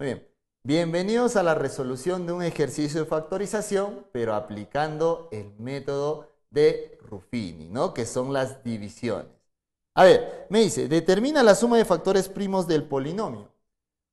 Muy bien. Bienvenidos a la resolución de un ejercicio de factorización, pero aplicando el método de Ruffini, ¿no? Que son las divisiones. A ver, me dice, determina la suma de factores primos del polinomio.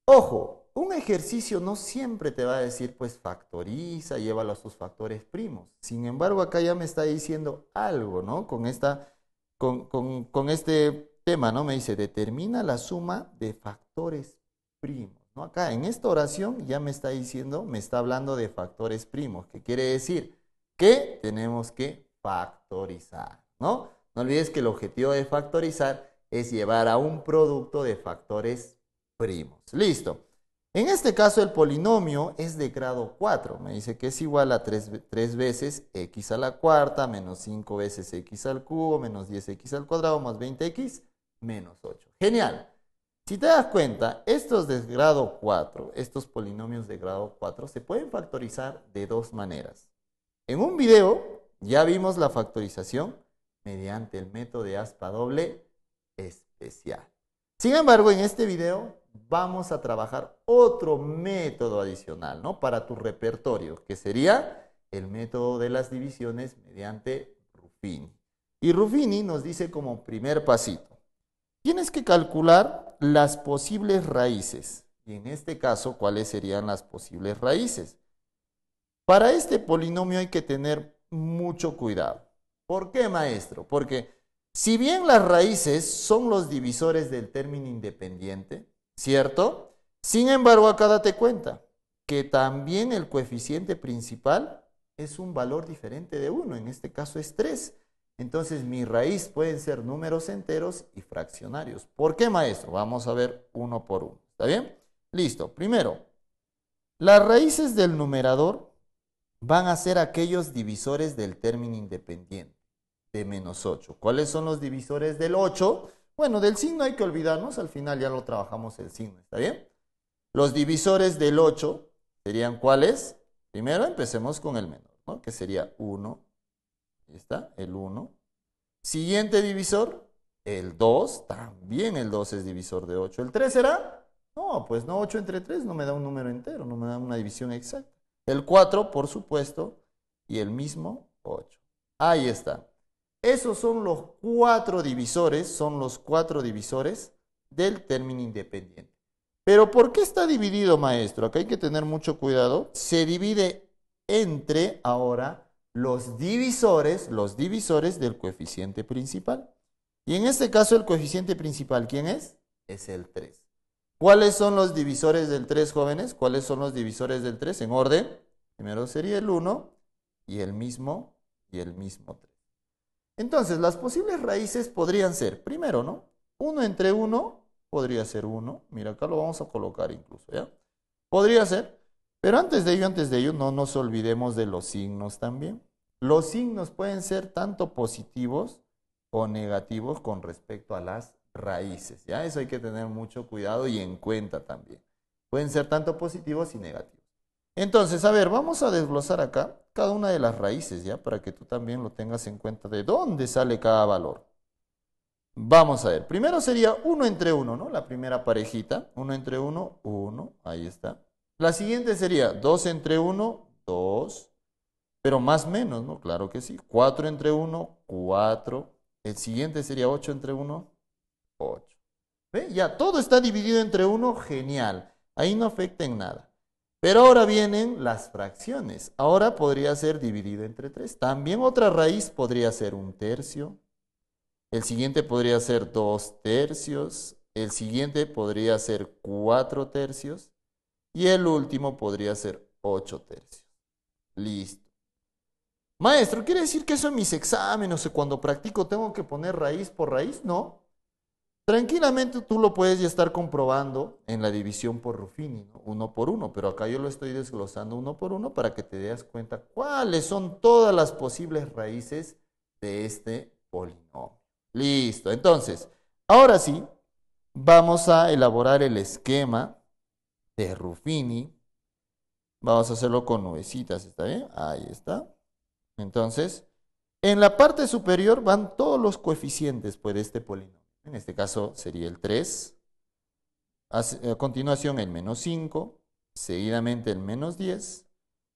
Ojo, un ejercicio no siempre te va a decir, pues factoriza, llévalo a sus factores primos. Sin embargo, acá ya me está diciendo algo, ¿no? Con, esta, con, con este tema, ¿no? Me dice, determina la suma de factores primos. Acá en esta oración ya me está diciendo, me está hablando de factores primos, que quiere decir que tenemos que factorizar, ¿no? No olvides que el objetivo de factorizar es llevar a un producto de factores primos. Listo. En este caso el polinomio es de grado 4. Me dice que es igual a 3 veces x a la cuarta, menos 5 veces x al cubo, menos 10x al cuadrado, más 20x, menos 8. Genial. Si te das cuenta, estos de grado 4, estos polinomios de grado 4, se pueden factorizar de dos maneras. En un video ya vimos la factorización mediante el método de aspa doble especial. Sin embargo, en este video vamos a trabajar otro método adicional ¿no? para tu repertorio, que sería el método de las divisiones mediante Ruffini. Y Ruffini nos dice como primer pasito, Tienes que calcular las posibles raíces. Y en este caso, ¿cuáles serían las posibles raíces? Para este polinomio hay que tener mucho cuidado. ¿Por qué, maestro? Porque si bien las raíces son los divisores del término independiente, ¿cierto? Sin embargo, acá date cuenta que también el coeficiente principal es un valor diferente de 1, en este caso es 3. Entonces mi raíz pueden ser números enteros y fraccionarios. ¿Por qué, maestro? Vamos a ver uno por uno. ¿Está bien? Listo. Primero, las raíces del numerador van a ser aquellos divisores del término independiente, de menos 8. ¿Cuáles son los divisores del 8? Bueno, del signo hay que olvidarnos, al final ya lo trabajamos el signo, ¿está bien? Los divisores del 8 serían cuáles? Primero empecemos con el menor, ¿no? Que sería 1, Ahí está, el 1. Siguiente divisor, el 2. También el 2 es divisor de 8. ¿El 3 será? No, pues no, 8 entre 3 no me da un número entero, no me da una división exacta. El 4, por supuesto, y el mismo 8. Ahí está. Esos son los cuatro divisores, son los cuatro divisores del término independiente. Pero ¿por qué está dividido, maestro? Acá hay que tener mucho cuidado. Se divide entre ahora los divisores, los divisores del coeficiente principal. Y en este caso el coeficiente principal, ¿quién es? Es el 3. ¿Cuáles son los divisores del 3, jóvenes? ¿Cuáles son los divisores del 3 en orden? Primero sería el 1 y el mismo y el mismo 3. Entonces, las posibles raíces podrían ser, primero, ¿no? 1 entre 1 podría ser 1. Mira, acá lo vamos a colocar incluso, ¿ya? Podría ser pero antes de ello, antes de ello, no nos olvidemos de los signos también. Los signos pueden ser tanto positivos o negativos con respecto a las raíces. Ya eso hay que tener mucho cuidado y en cuenta también. Pueden ser tanto positivos y negativos. Entonces, a ver, vamos a desglosar acá cada una de las raíces, ¿ya? Para que tú también lo tengas en cuenta de dónde sale cada valor. Vamos a ver. Primero sería 1 entre 1, ¿no? La primera parejita. 1 entre 1, 1. Ahí está. La siguiente sería 2 entre 1, 2, pero más menos, ¿no? Claro que sí. 4 entre 1, 4. El siguiente sería 8 entre 1, 8. ¿Ve? Ya todo está dividido entre 1, genial. Ahí no afecta en nada. Pero ahora vienen las fracciones. Ahora podría ser dividido entre 3. También otra raíz podría ser un tercio. El siguiente podría ser 2 tercios. El siguiente podría ser 4 tercios. Y el último podría ser 8 tercios. Listo. Maestro, ¿quiere decir que eso en mis exámenes o cuando practico tengo que poner raíz por raíz? No. Tranquilamente tú lo puedes ya estar comprobando en la división por Ruffini, uno por uno, pero acá yo lo estoy desglosando uno por uno para que te des cuenta cuáles son todas las posibles raíces de este polinomio. Listo, entonces, ahora sí, vamos a elaborar el esquema de Ruffini. Vamos a hacerlo con nubecitas, ¿está bien? Ahí está. Entonces, en la parte superior van todos los coeficientes por pues, de este polinomio. En este caso sería el 3. Eh, a continuación el menos 5, seguidamente el menos 10,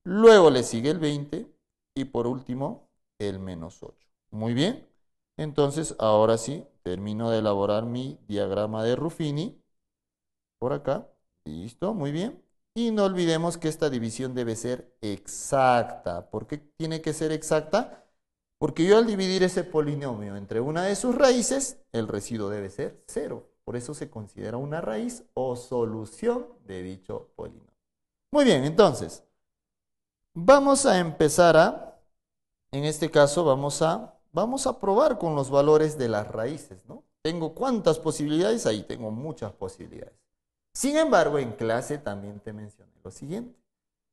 luego le sigue el 20 y por último el menos 8. Muy bien, entonces ahora sí termino de elaborar mi diagrama de Ruffini por acá. Listo, muy bien. Y no olvidemos que esta división debe ser exacta. ¿Por qué tiene que ser exacta? Porque yo al dividir ese polinomio entre una de sus raíces, el residuo debe ser cero. Por eso se considera una raíz o solución de dicho polinomio. Muy bien, entonces, vamos a empezar a, en este caso vamos a, vamos a probar con los valores de las raíces, ¿no? Tengo cuántas posibilidades, ahí tengo muchas posibilidades. Sin embargo, en clase también te mencioné lo siguiente.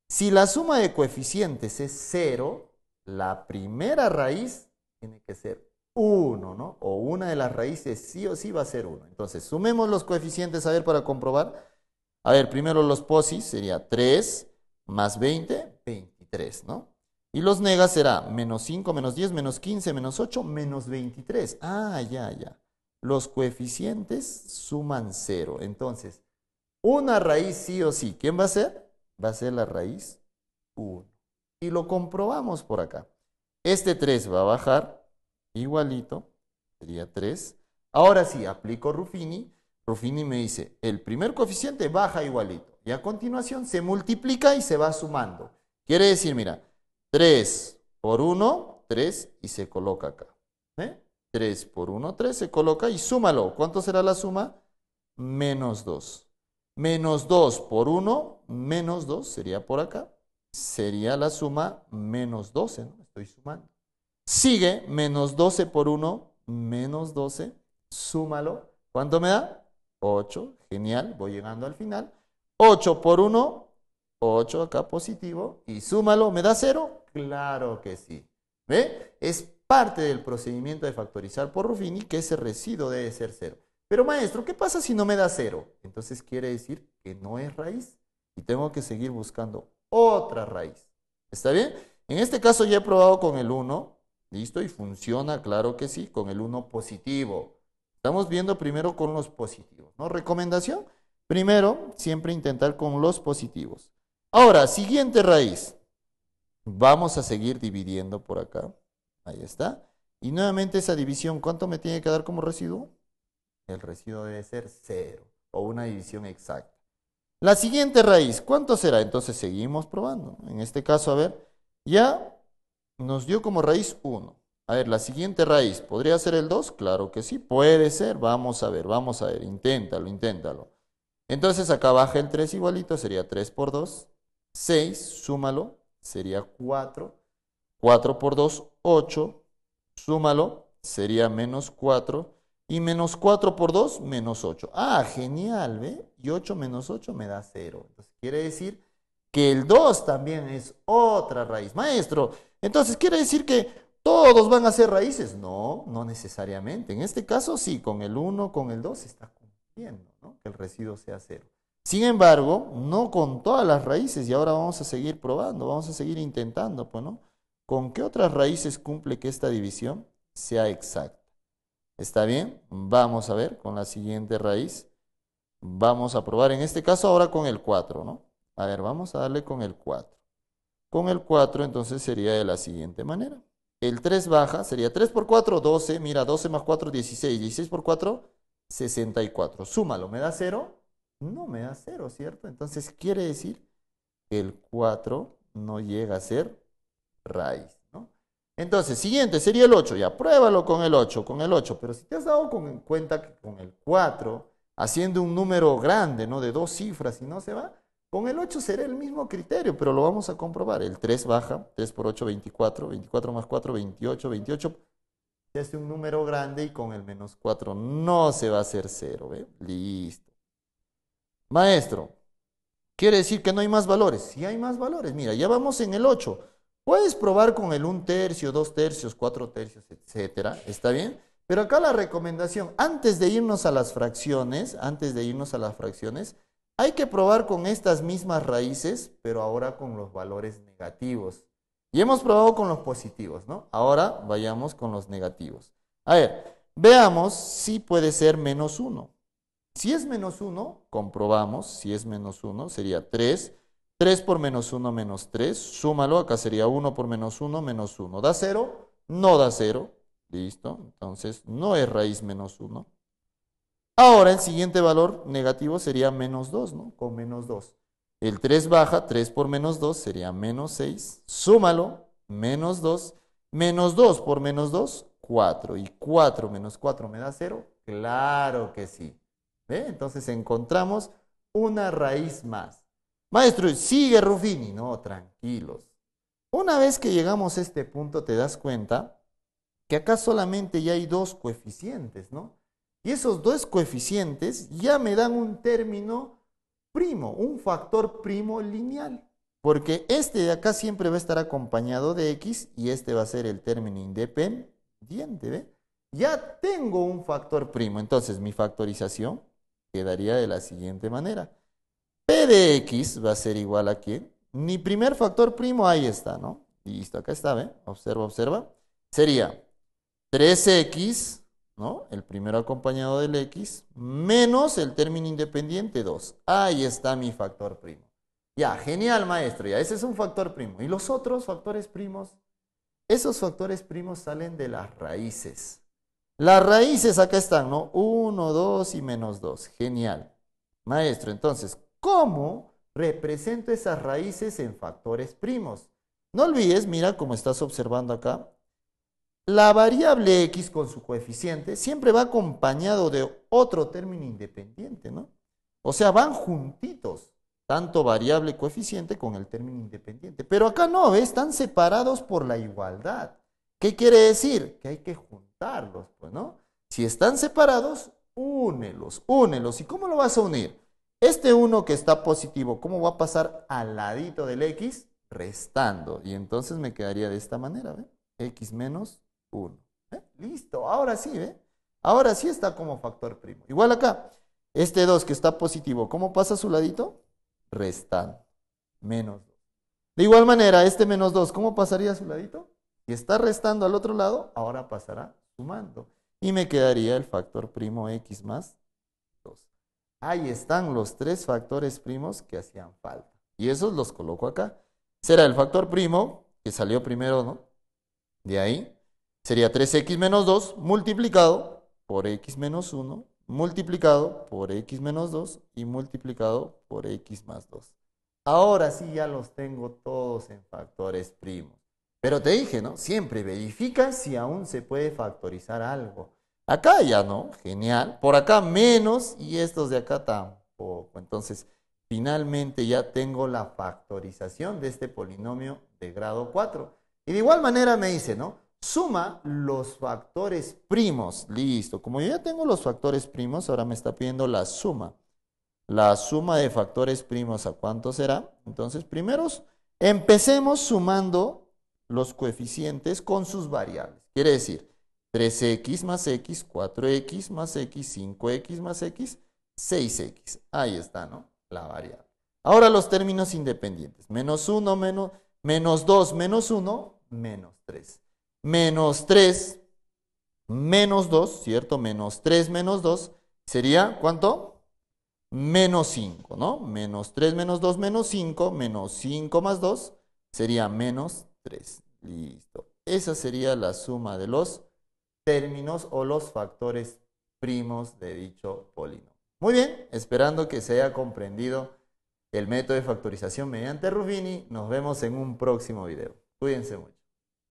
Si la suma de coeficientes es 0, la primera raíz tiene que ser 1, ¿no? O una de las raíces sí o sí va a ser 1. Entonces, sumemos los coeficientes, a ver, para comprobar. A ver, primero los posis sería 3 más 20, 23, ¿no? Y los negas será menos 5, menos 10, menos 15, menos 8, menos 23. Ah, ya, ya. Los coeficientes suman 0. Entonces, una raíz sí o sí. ¿Quién va a ser? Va a ser la raíz 1. Y lo comprobamos por acá. Este 3 va a bajar igualito. Sería 3. Ahora sí, aplico Ruffini. Ruffini me dice, el primer coeficiente baja igualito. Y a continuación se multiplica y se va sumando. Quiere decir, mira, 3 por 1, 3 y se coloca acá. 3 ¿eh? por 1, 3 se coloca y súmalo. ¿Cuánto será la suma? Menos 2. Menos 2 por 1, menos 2 sería por acá. Sería la suma menos 12, ¿no? Estoy sumando. Sigue menos 12 por 1, menos 12. Súmalo. ¿Cuánto me da? 8. Genial, voy llegando al final. 8 por 1, 8 acá positivo. Y súmalo, ¿me da 0? Claro que sí. ¿Ve? Es parte del procedimiento de factorizar por Ruffini que ese residuo debe ser 0. Pero maestro, ¿qué pasa si no me da cero? Entonces quiere decir que no es raíz y tengo que seguir buscando otra raíz. ¿Está bien? En este caso ya he probado con el 1, ¿listo? Y funciona, claro que sí, con el 1 positivo. Estamos viendo primero con los positivos, ¿no? Recomendación, primero siempre intentar con los positivos. Ahora, siguiente raíz. Vamos a seguir dividiendo por acá. Ahí está. Y nuevamente esa división, ¿cuánto me tiene que dar como residuo? el residuo debe ser 0. o una división exacta. La siguiente raíz, ¿cuánto será? Entonces seguimos probando. En este caso, a ver, ya nos dio como raíz 1. A ver, la siguiente raíz, ¿podría ser el 2? Claro que sí, puede ser. Vamos a ver, vamos a ver, inténtalo, inténtalo. Entonces acá baja el 3 igualito, sería 3 por 2, 6, súmalo, sería 4. 4 por 2, 8, súmalo, sería menos 4 y menos 4 por 2, menos 8. Ah, genial, ¿ve? Y 8 menos 8 me da 0. Entonces quiere decir que el 2 también es otra raíz. Maestro, entonces quiere decir que todos van a ser raíces. No, no necesariamente. En este caso sí, con el 1, con el 2 se está cumpliendo, ¿no? Que el residuo sea 0. Sin embargo, no con todas las raíces. Y ahora vamos a seguir probando, vamos a seguir intentando, pues, ¿no? ¿Con qué otras raíces cumple que esta división sea exacta? ¿Está bien? Vamos a ver con la siguiente raíz. Vamos a probar en este caso ahora con el 4, ¿no? A ver, vamos a darle con el 4. Con el 4 entonces sería de la siguiente manera. El 3 baja, sería 3 por 4, 12. Mira, 12 más 4, 16. 16 por 4, 64. Súmalo, ¿me da 0? No, me da 0, ¿cierto? Entonces quiere decir que el 4 no llega a ser raíz. Entonces, siguiente sería el 8, ya pruébalo con el 8, con el 8, pero si te has dado con, cuenta que con el 4, haciendo un número grande, ¿no? De dos cifras y no se va, con el 8 será el mismo criterio, pero lo vamos a comprobar. El 3 baja, 3 por 8, 24, 24 más 4, 28, 28, se hace un número grande y con el menos 4 no se va a hacer 0, ¿eh? Listo. Maestro, quiere decir que no hay más valores. Si sí hay más valores, mira, ya vamos en el 8. Puedes probar con el un tercio, dos tercios, cuatro tercios, etcétera. ¿Está bien? Pero acá la recomendación, antes de irnos a las fracciones, antes de irnos a las fracciones, hay que probar con estas mismas raíces, pero ahora con los valores negativos. Y hemos probado con los positivos, ¿no? Ahora vayamos con los negativos. A ver, veamos si puede ser menos 1. Si es menos 1, comprobamos, si es menos 1, sería 3 3 por menos 1 menos 3, súmalo, acá sería 1 por menos 1 menos 1. ¿Da 0? No da 0. Listo, entonces no es raíz menos 1. Ahora el siguiente valor negativo sería menos 2, ¿no? Con menos 2. El 3 baja, 3 por menos 2 sería menos 6. Súmalo, menos 2. Menos 2 por menos 2, 4. ¿Y 4 menos 4 me da 0? Claro que sí. ¿Ve? Entonces encontramos una raíz más. Maestro, sigue Rufini, No, tranquilos. Una vez que llegamos a este punto, te das cuenta que acá solamente ya hay dos coeficientes, ¿no? Y esos dos coeficientes ya me dan un término primo, un factor primo lineal. Porque este de acá siempre va a estar acompañado de x y este va a ser el término independiente, ¿ve? Ya tengo un factor primo, entonces mi factorización quedaría de la siguiente manera de x va a ser igual a quién? Mi primer factor primo, ahí está, ¿no? y Listo, acá está, ¿ven? Observa, observa. Sería 3x, ¿no? El primero acompañado del x, menos el término independiente 2. Ahí está mi factor primo. Ya, genial, maestro, ya, ese es un factor primo. ¿Y los otros factores primos? Esos factores primos salen de las raíces. Las raíces acá están, ¿no? 1, 2 y menos 2. Genial. Maestro, entonces, cómo represento esas raíces en factores primos. No olvides, mira como estás observando acá, la variable x con su coeficiente siempre va acompañado de otro término independiente, ¿no? O sea, van juntitos, tanto variable coeficiente con el término independiente. Pero acá no, ¿eh? están separados por la igualdad. ¿Qué quiere decir? Que hay que juntarlos, pues, ¿no? Si están separados, únelos, únelos. ¿Y cómo lo vas a unir? Este 1 que está positivo, ¿cómo va a pasar al ladito del x? Restando. Y entonces me quedaría de esta manera, ¿ve? x menos 1. ¿eh? Listo, ahora sí, ¿ve? Ahora sí está como factor primo. Igual acá, este 2 que está positivo, ¿cómo pasa a su ladito? Restando. Menos 2. De igual manera, este menos 2, ¿cómo pasaría a su ladito? Si está restando al otro lado, ahora pasará sumando. Y me quedaría el factor primo x más Ahí están los tres factores primos que hacían falta. Y esos los coloco acá. Será el factor primo, que salió primero, ¿no? De ahí. Sería 3x menos 2 multiplicado por x menos 1, multiplicado por x menos 2 y multiplicado por x más 2. Ahora sí ya los tengo todos en factores primos. Pero te dije, ¿no? Siempre verifica si aún se puede factorizar algo. Acá ya no, genial. Por acá menos y estos de acá tampoco. Entonces, finalmente ya tengo la factorización de este polinomio de grado 4. Y de igual manera me dice, ¿no? Suma los factores primos. Listo. Como yo ya tengo los factores primos, ahora me está pidiendo la suma. La suma de factores primos, ¿a cuánto será? Entonces, primeros, empecemos sumando los coeficientes con sus variables. Quiere decir, 3x más x, 4x más x, 5x más x, 6x. Ahí está, ¿no? La variable. Ahora los términos independientes. Menos 1, menos, 2, menos 1, menos 3. Menos 3, menos 2, ¿cierto? Menos 3, menos 2, sería, ¿cuánto? Menos 5, ¿no? Menos 3, menos 2, menos 5, menos 5 más 2, sería menos 3. Listo. Esa sería la suma de los términos o los factores primos de dicho polinomio. Muy bien, esperando que se haya comprendido el método de factorización mediante Rubini, nos vemos en un próximo video. Cuídense mucho.